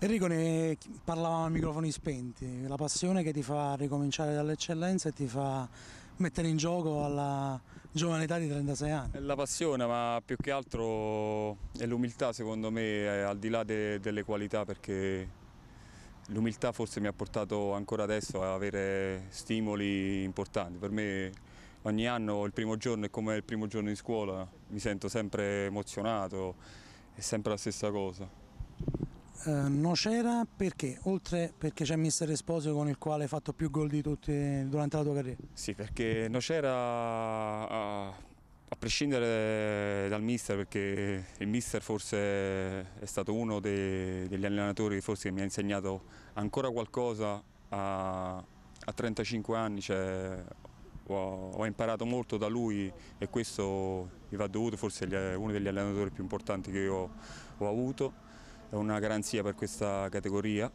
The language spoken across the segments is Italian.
Enrico, ne parlavamo a microfoni spenti, la passione che ti fa ricominciare dall'eccellenza e ti fa mettere in gioco alla giovane età di 36 anni. la passione, ma più che altro è l'umiltà secondo me, al di là de delle qualità, perché l'umiltà forse mi ha portato ancora adesso a avere stimoli importanti. Per me ogni anno il primo giorno è come il primo giorno di scuola, mi sento sempre emozionato, è sempre la stessa cosa. Eh, Nocera perché? Oltre perché c'è Mister Esposito con il quale hai fatto più gol di tutti durante la tua carriera? Sì, perché Nocera a prescindere dal mister, perché il mister forse è stato uno dei, degli allenatori forse che mi ha insegnato ancora qualcosa a, a 35 anni, cioè, ho, imparato molto da lui e questo mi va dovuto, forse è uno degli allenatori più importanti che io ho avuto è una garanzia per questa categoria.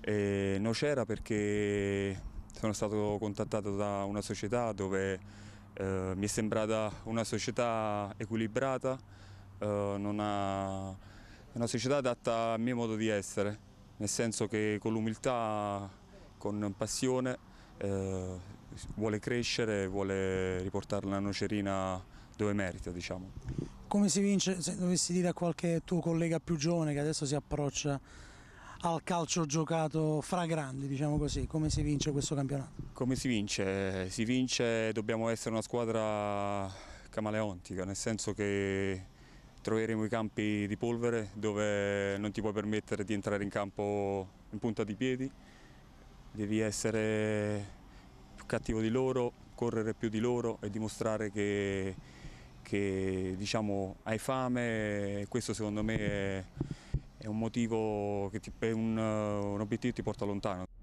E Nocera perché sono stato contattato da una società dove eh, mi è sembrata una società equilibrata, eh, ha, una società adatta al mio modo di essere, nel senso che con l'umiltà, con passione, eh, vuole crescere, vuole riportare la nocerina dove merita. Diciamo. Come si vince, se dovessi dire a qualche tuo collega più giovane che adesso si approccia al calcio giocato fra grandi, diciamo così, come si vince questo campionato? Come si vince? Si vince, dobbiamo essere una squadra camaleontica, nel senso che troveremo i campi di polvere dove non ti puoi permettere di entrare in campo in punta di piedi, devi essere più cattivo di loro, correre più di loro e dimostrare che che diciamo, hai fame, questo secondo me è, è un motivo che ti, per un, un obiettivo ti porta lontano.